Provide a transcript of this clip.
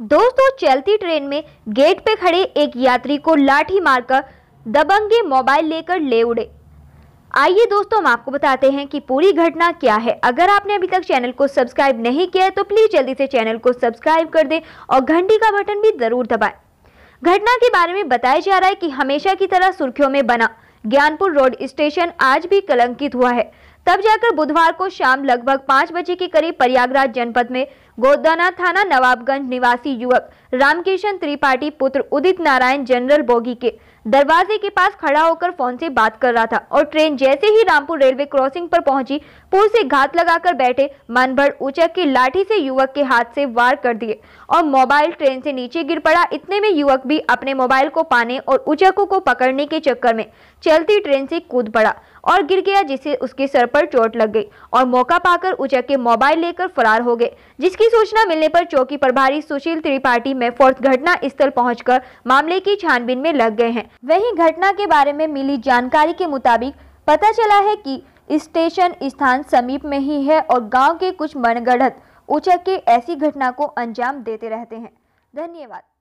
दोस्तों चलती ट्रेन में गेट पे खड़े एक यात्री को लाठी मारकर दबंगे मोबाइल लेकर ले उड़े आइए दोस्तों हम आपको बताते हैं कि पूरी घटना क्या है अगर आपने अभी तक चैनल को सब्सक्राइब नहीं किया है तो प्लीज़ जल्दी से चैनल को सब्सक्राइब कर दें और घंटी का बटन भी ज़रूर दबाएं। घटना के बारे में बताया जा रहा है कि हमेशा की तरह सुर्खियों में बना ज्ञानपुर रोड स्टेशन आज भी कलंकित हुआ है तब जाकर बुधवार को शाम लगभग पांच बजे के करीब प्रयागराज जनपद में गोदाना थाना नवाबगंज निवासी युवक रामकिशन त्रिपाठी पुत्र उदित नारायण जनरल बोगी के दरवाजे के पास खड़ा होकर फोन से बात कर रहा था और ट्रेन जैसे ही रामपुर रेलवे क्रॉसिंग पर पहुंची पुल से घात लगाकर बैठे मनभर ऊंचा की लाठी से युवक के हाथ से वार कर दिए और मोबाइल ट्रेन से नीचे गिर पड़ा इतने में युवक भी अपने मोबाइल को पाने और ऊंचक को पकड़ने के चक्कर में चलती ट्रेन से कूद पड़ा और गिर गया जिससे उसके सर पर चोट लग गई और मौका पाकर ऊंचक के मोबाइल लेकर फरार हो गए जिसके इसकी सूचना मिलने पर चौकी प्रभारी सुशील त्रिपाठी में फोर्थ घटना स्थल पहुंचकर मामले की छानबीन में लग गए हैं वहीं घटना के बारे में मिली जानकारी के मुताबिक पता चला है कि स्टेशन स्थान समीप में ही है और गांव के कुछ मनगढ़ उचक के ऐसी घटना को अंजाम देते रहते हैं धन्यवाद